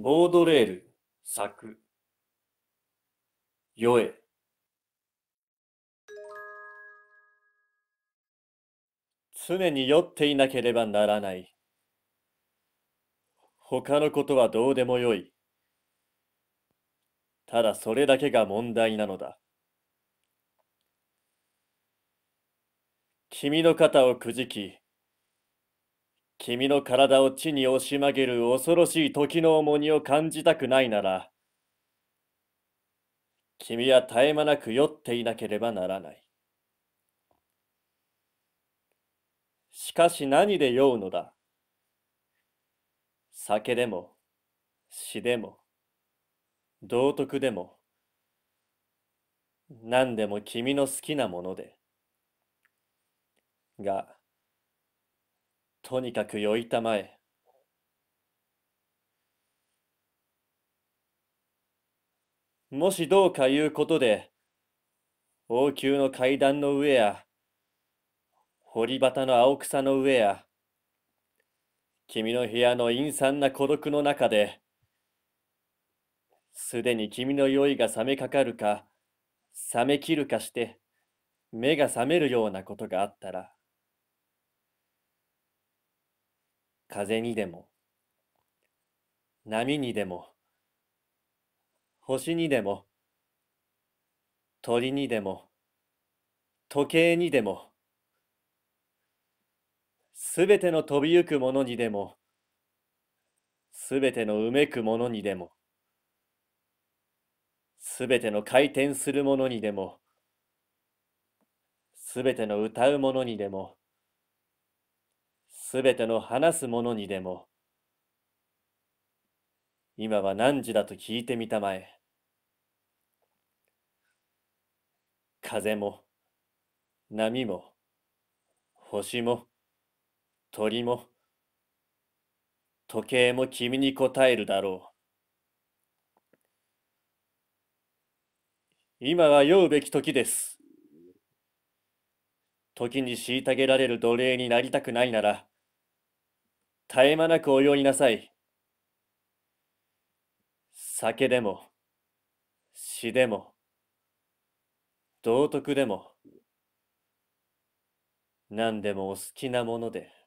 ボードレール、作。よえ。常に酔っていなければならない。他のことはどうでもよい。ただそれだけが問題なのだ。君の肩をくじき、君の体を地に押し曲げる恐ろしい時の重荷を感じたくないなら、君は絶え間なく酔っていなければならない。しかし何で酔うのだ酒でも、詩でも、道徳でも、何でも君の好きなもので。が、とにかく酔いたまえもしどうかいうことで、王宮の階段の上や、堀端の青草の上や、君の部屋の陰惨な孤独の中で、すでに君の酔いが冷めかかるか、冷めきるかして、目が覚めるようなことがあったら、風にでも、波にでも、星にでも、鳥にでも、時計にでも、すべての飛びゆくものにでも、すべてのうめくものにでも、すべての回転するものにでも、すべての歌うものにでも、すべての話す者にでも、今は何時だと聞いてみたまえ。風も、波も、星も、鳥も、時計も君に答えるだろう。今は酔うべき時です。時に虐げられる奴隷になりたくないなら、絶え間なく泳ぎなさい。酒でも、詩でも、道徳でも、何でもお好きなもので。